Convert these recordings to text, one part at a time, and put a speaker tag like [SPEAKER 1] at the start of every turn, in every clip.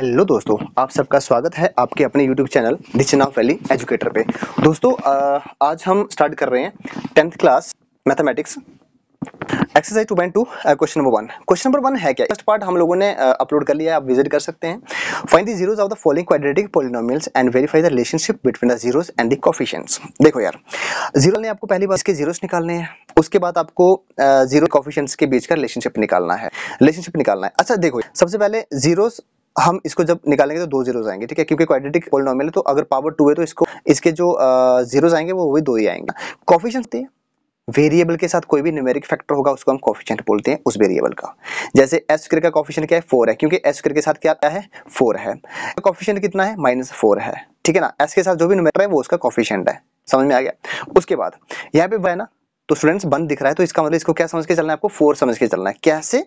[SPEAKER 1] hello दोस्तों आप सबका स्वागत है आपके अपने यूट्यूब चैनल दिचना वैली एजुकेटर पे दोस्तों आज हम स्टार्ट कर रहे हैं tenth class mathematics exercise two point two question number one question number one है क्या फर्स्ट पार्ट हम लोगों ने अपलोड uh, कर लिया आप विजिट कर सकते हैं find the zeros of the following quadratic polynomials and verify the relationship between the zeros and the coefficients देखो यार जीरो ने आपको पहली बार इसके जीरोस निकालने हैं उसके बाद आपको जीरो uh, कॉफिशियंट्स के बीच का रिलेशनशिप निकालना है रिलेशनशिप निकालना है अच्छा देखो सबसे पहले जीरोस हम इसको जब निकालेंगे तो दो जीरोज आएंगे ठीक है क्योंकि क्वाड्रेटिक पोलिनोमियल है तो अगर पावर टू है तो इसको इसके जो जीरोज uh, आएंगे वो वही दो ही आएंगे कॉफिशियंस थे वेरिएबल के साथ कोई भी न्यूमेरिक फैक्टर होगा उसको हम कॉफिशियंट बोलते हैं उस वेरिएबल का जैसे एस स्क्र का कॉफिशियंट क्या है फोर है क्योंकि एस स्क्र के साथ क्या आता है फोर है कॉफिशियंट कितना है माइनस फोर है ठीक है ना एस के साथ जो भी न्यूमेटर है वो उसका कॉफिशेंट है समझ में आ गया उसके बाद यहाँ पे है ना तो स्टूडेंट्स वन दिख रहा है तो इसका मतलब इसको क्या समझ के चलना है आपको फोर समझ के चलना है कैसे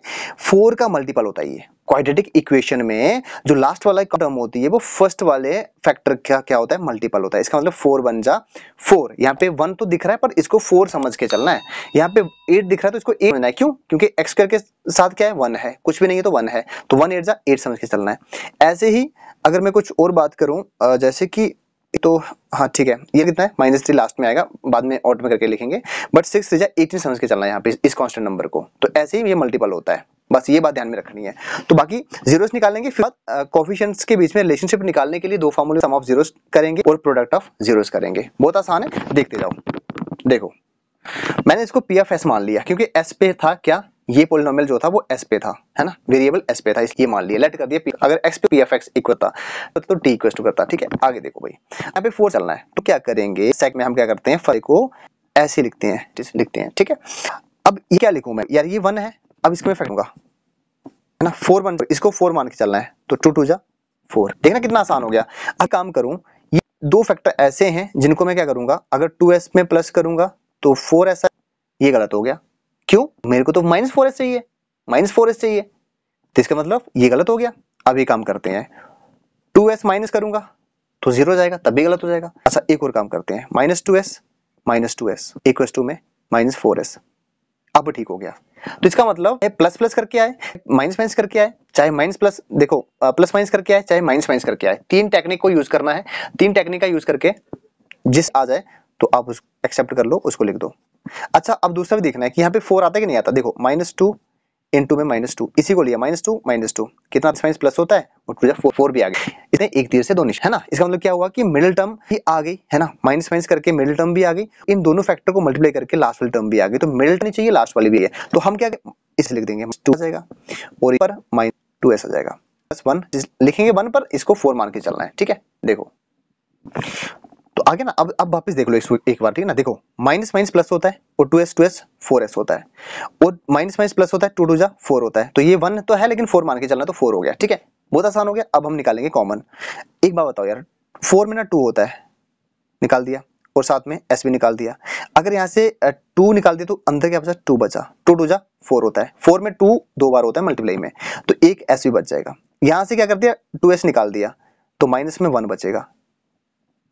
[SPEAKER 1] फोर का मल्टीपल होता है ये क्वाड्रेटिक इक्वेशन में जो लास्ट वाला टर्म होती है वो फर्स्ट वाले फैक्टर का क्या होता है मल्टीपल होता है इसका मतलब फोर बन जा फोर यहाँ पे वन तो दिख रहा है पर इसको फोर समझ के चलना है यहाँ पे एट दिख रहा है तो इसको एट बनना है क्यों क्योंकि एक्स करके साथ क्या है वन है कुछ भी नहीं है तो वन है तो वन एट जा एट समझ के चलना है ऐसे ही अगर मैं कुछ और बात करूँ जैसे कि तो हाँ ठीक है ये कितना है माइनस थ्री लास्ट में आएगा बाद में ऑट में करके लिखेंगे बट सिक्स थ्री एटीन समझ के चलना है यहाँ पे इस कांस्टेंट नंबर को तो ऐसे ही ये मल्टीपल होता है बस ये बात ध्यान में रखनी है तो बाकी जीरोस निकालेंगे फिर कॉफिशंट्स के बीच में रिलेशनशिप निकालने के लिए दो फॉर्मूले सम ऑफ जीरोस करेंगे और प्रोडक्ट ऑफ जीरोस करेंगे बहुत आसान है देखते जाओ देखो मैंने इसको पी एफ एस मान लिया क्योंकि एस पे था क्या ये पोलिनोमियल जो था वो एस पे था है ना वेरिएबल एस पे था इसलिए मान लिया लेट कर दिया अगर एक्स पे पी एफ एक्स इक्वल था तो डी इक्वल टू करता ठीक है आगे देखो भाई यहाँ पे फोर चलना है तो क्या करेंगे सेक में हम क्या करते हैं फल को ऐसे लिखते हैं लिखते हैं ठीक है अब ये क्या लिखूं मैं यार ये वन है अब इसको मैं फेंकूंगा है ना फोर वन इसको फोर मान के चलना है तो टू टू जा फोर देखना कितना आसान हो गया अब काम करूं ये दो फैक्टर ऐसे हैं जिनको मैं क्या करूंगा अगर टू में प्लस करूंगा तो फोर ऐसा ये गलत हो गया क्यों मेरे को तो माइनस फोर एस चाहिए माइनस फोर एस चाहिए तो इसका मतलब ये गलत हो गया अब ये काम करते हैं टू एस माइनस करूंगा तो जीरो जाएगा तब भी गलत हो जाएगा अच्छा एक और काम करते हैं minus two S minus two S एक टू में माइनस फोर एस अब ठीक हो गया तो इसका मतलब प्लस प्लस करके आए माइनस माइनस करके आए चाहे माइनस प्लस देखो प्लस माइनस करके आए चाहे माइनस माइनस करके आए तीन टेक्निक को यूज करना है तीन टेक्निक का यूज करके जिस आ जाए तो आप उस एक्सेप्ट कर लो उसको लिख दो अच्छा अब दूसरा भी देखना है कि यहाँ पे फोर आता है कि नहीं आता देखो माइनस टू इंटू में माइनस टू इसी को लिया माइनस टू माइनस टू कितना माइनस प्लस होता है और फोर फोर भी आ गया इतने एक तीर से दो निशान है ना इसका मतलब क्या हुआ कि मिडिल टर्म भी आ गई है ना माइनस माइनस करके मिडिल टर्म भी आ गई इन दोनों फैक्टर को मल्टीप्लाई करके लास्ट वाली टर्म भी आ गई तो मिडिल टर्म चाहिए लास्ट वाली भी है तो हम क्या इसे लिख देंगे टू आ जाएगा और पर माइनस टू ऐसा जाएगा प्लस वन लिखेंगे वन पर इसको फोर मान के चलना है ठीक है देखो तो आगे ना अब अब वापस देख लो एक बार ठीक है ना देखो माइनस माइनस प्लस होता है और two S two S four S होता है और माइनस माइनस प्लस होता है टू टू जा फोर होता है तो ये वन तो है लेकिन फोर मान के चलना तो फोर हो गया ठीक है बहुत आसान हो गया अब हम निकालेंगे कॉमन एक बार बताओ यार फोर में ना टू होता है निकाल दिया और साथ में एस भी निकाल दिया अगर यहाँ से टू निकाल दिया तो अंदर क्या बचा टू बचा टू टू जा फोर होता है फोर में टू दो बार होता है मल्टीप्लाई में तो एक एस भी बच जाएगा यहाँ से क्या कर दिया टू एस निकाल दिया तो माइनस में वन बचेगा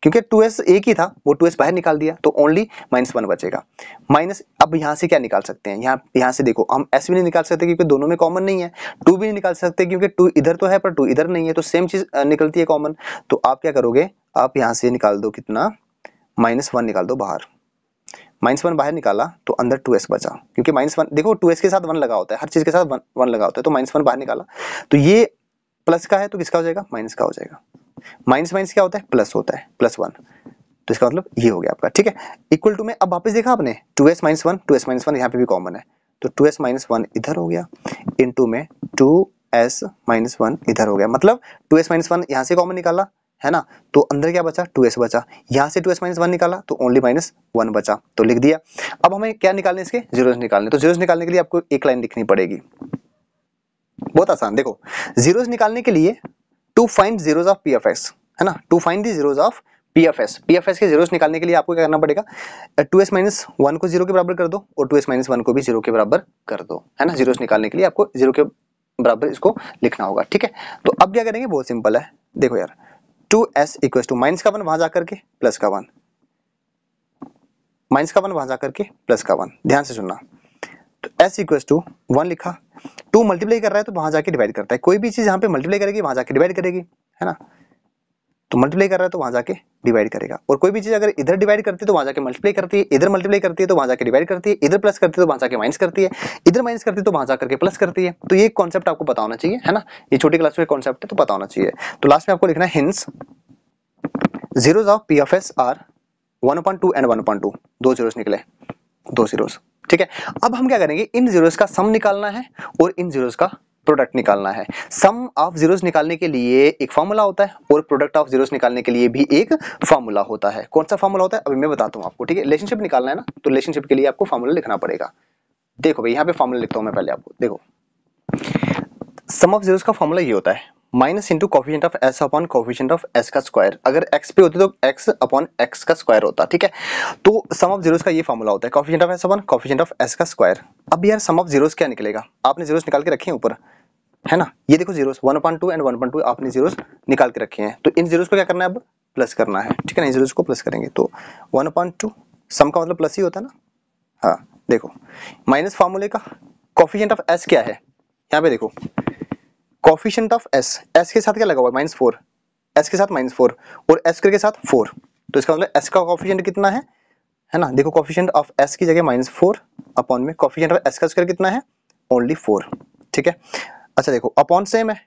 [SPEAKER 1] क्योंकि टू एस एक ही था वो टू एस बाहर निकाल दिया तो ओनली माइनस वन बचेगा माइनस अब यहाँ से क्या निकाल सकते हैं यहाँ यहाँ से देखो हम एस भी नहीं निकाल सकते क्योंकि दोनों में कॉमन नहीं है टू भी नहीं निकाल सकते क्योंकि टू इधर तो है पर टू इधर नहीं है तो सेम चीज निकलती है कॉमन तो आप क्या करोगे आप यहाँ से निकाल दो कितना माइनस वन निकाल दो बाहर माइनस वन बाहर निकाला तो अंदर टू एस बचा क्योंकि माइनस वन देखो टू एस के साथ वन लगा होता है हर चीज के साथ वन वन लगा होता है तो माइनस वन बाहर निकाला तो ये प्लस का है तो किसका हो जाएगा माइनस का हो जाएगा माइनस माइनस क्या होता है प्लस होता है प्लस वन तो इसका मतलब ये हो गया आपका ठीक है इक्वल टू में अब वापस देखा आपने two S minus one two S minus one यहाँ पे भी कॉमन है तो टू एस माइनस वन इधर हो गया इन टू में टू एस माइनस वन इधर हो गया मतलब टू एस माइनस वन यहाँ से कॉमन निकाला है ना तो अंदर क्या बचा टू एस बचा यहाँ से टू एस माइनस वन निकाला तो ओनली माइनस वन बचा तो लिख दिया अब हमें क्या निकालने इसके जीरो निकालने तो जीरो निकालने के लिए आपको एक लाइन लिखनी पड़ेगी बहुत आसान देखो जीरो निकालने के लिए to find zeros of P है ना to find the zeros of P F S P F S के जीरोस निकालने के लिए आपको क्या करना पड़ेगा टू एस माइनस वन को जीरो के बराबर कर दो और टू एस माइनस वन को भी जीरो के बराबर कर दो है ना जीरोस निकालने के लिए आपको जीरो के बराबर इसको लिखना होगा ठीक है तो अब क्या करेंगे बहुत सिंपल है देखो यार two S equal to minus का वन वहां जाकर के प्लस का वन माइनस का वन वहां जाकर के प्लस का वन ध्यान से सुनना एस इक्वल टू वन लिखा टू मल्टीप्लाई कर रहा है तो वहां जाके डिवाइड करता है कोई भी चीज यहाँ पे मल्टीप्लाई करेगी वहां जाके डिवाइड करेगी है ना तो मल्टीप्लाई कर रहा है तो वहां जाके डिवाइड करेगा और कोई भी चीज अगर इधर डिवाइड करती है तो वहां जाके मल्टीप्लाई करती है इधर मल्टीप्लाई करती है तो वहां जाके डिवाइड करती है इधर प्लस करती है तो वहां जाके माइनस करती है इधर माइनस करती है तो वहां जाकर के प्लस करती है तो ये कॉन्सेप्ट आपको पता होना चाहिए है ना ये छोटी क्लास में कॉन्सेप्ट है तो पता होना चाहिए तो लास्ट में आपको लिखना है hence zeros of P F S are one point two and one point two दो जीरोस निकले दो जीरोस ठीक है अब हम क्या करेंगे इन जीरोस का सम निकालना है और इन जीरोस का प्रोडक्ट निकालना है सम ऑफ जीरोस निकालने के लिए एक फार्मूला होता है और प्रोडक्ट ऑफ जीरोस निकालने के लिए भी एक फार्मूला होता है कौन सा फार्मूला होता है अभी मैं बताता हूँ आपको ठीक है रिलेशनशिप निकालना है ना तो रिलेशनशिप के लिए आपको फार्मूला लिखना पड़ेगा देखो भाई यहाँ पे फार्मूला लिखता हूँ मैं पहले आपको देखो सम ऑफ जीरोस का फार्मूला ये होता है minus into coefficient of S upon coefficient of S का स्क्वायर अगर एक्स पे होते तो एक्स अपॉन एक्स का स्क्वायर होता ठीक है तो सम ऑफ जीरोस का ये फॉर्मूला होता है coefficient of S upon coefficient of S का स्क्वायर अब यार सम ऑफ जीरोस क्या निकलेगा आपने जीरोस निकाल के रखे हैं ऊपर है ना ये देखो zeros one point two and one point two आपने जीरोस निकाल के रखे हैं तो इन जीरोस को क्या करना है अब प्लस करना है ठीक है ना इन जीरोस को प्लस करेंगे तो वन अपॉइंट टू सम का मतलब प्लस ही होता है ना हाँ देखो माइनस फॉर्मूले का कॉफिशेंट ऑफ एस क्या है यहाँ पे देखो कॉफिशेंट ऑफ एस एस के साथ क्या लगा हुआ है माइनस फोर एस के साथ माइनस फोर और एस के साथ फोर तो इसका मतलब एस का कॉफिशेंट कितना है है ना देखो कॉफिशेंट ऑफ एस की जगह माइनस फोर अपॉन में कॉफिशेंट ऑफ एस का स्क्वायर कितना है ओनली फोर ठीक है अच्छा देखो अपॉन सेम है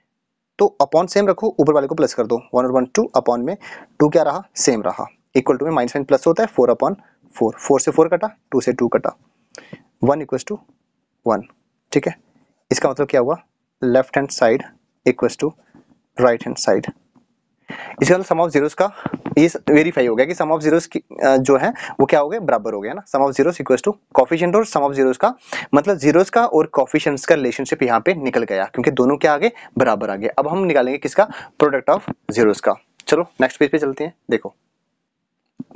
[SPEAKER 1] तो अपॉन सेम रखो ऊपर वाले को प्लस कर दो वन और वन टू अपॉन में टू क्या रहा सेम रहा इक्वल टू में माइनस माइन प्लस होता है फोर अपॉन फोर फोर से फोर कटा टू से टू कटा वन इक्वल टू वन ठीक है इसका मतलब क्या हुआ left hand side equals to right hand side इसके बाद सम ऑफ जीरोस का ये वेरीफाई हो गया कि सम ऑफ जीरोस की जो है वो क्या हो गया बराबर हो गया ना sum of zeros equals to coefficient और सम ऑफ जीरोस का मतलब जीरोस का और कॉफिशियंट्स का रिलेशनशिप यहाँ पे निकल गया क्योंकि दोनों क्या आगे बराबर आ गए अब हम निकालेंगे किसका प्रोडक्ट ऑफ जीरोस का चलो नेक्स्ट पेज पे चलते हैं देखो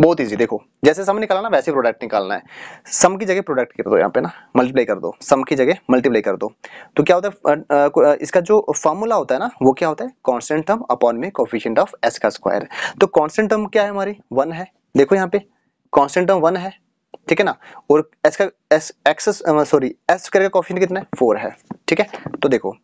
[SPEAKER 1] बहुत इजी देखो जैसे सम निकालना वैसे प्रोडक्ट निकालना है सम की जगह प्रोडक्ट कर दो यहाँ पे ना मल्टीप्लाई कर दो सम की जगह मल्टीप्लाई कर दो तो क्या होता है इसका जो फॉर्मूला होता है ना वो क्या होता है कॉन्स्टेंट टर्म अपॉन में कॉफिशियंट ऑफ एस का स्क्वायर तो कॉन्स्टेंट टर्म क्या है हमारी वन है देखो यहाँ पे कॉन्स्टेंट टर्म वन है ठीक है ना और एस का S X sorry S square का कॉफिशियंट कितना है फोर है ठीक है तो देखो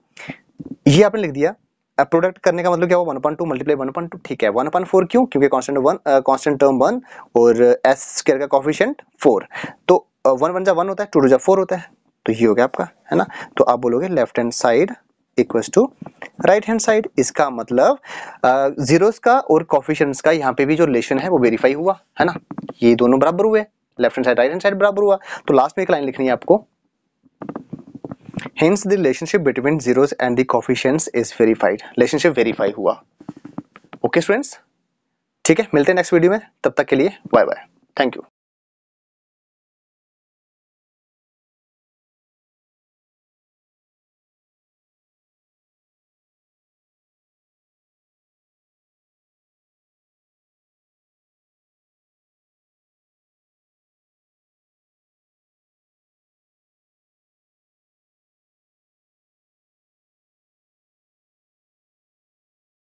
[SPEAKER 1] ये आपने लिख दिया अब प्रोडक्ट करने का मतलब क्या one point two multiply one point two ठीक है वन पॉइंट फोर क्यों क्योंकि constant one constant term one और एस स्केयर का कॉफिशियंट फोर तो वन वन जा वन होता है टू टू जा फोर होता है तो ये हो गया आपका है ना तो आप बोलोगे left hand side equals to right hand side इसका मतलब जीरोस का और कॉफिशियंट का यहाँ पे भी जो रिलेशन है वो वेरीफाई हुआ है ना ये दोनों बराबर हुए left hand side right hand side बराबर हुआ तो लास्ट में एक लाइन लिखनी है आपको hence the relationship between zeros and the coefficients is verified relationship verify हुआ ओके स्टूडेंट्स ठीक है मिलते हैं नेक्स्ट वीडियो में तब तक के लिए बाय बाय थैंक यू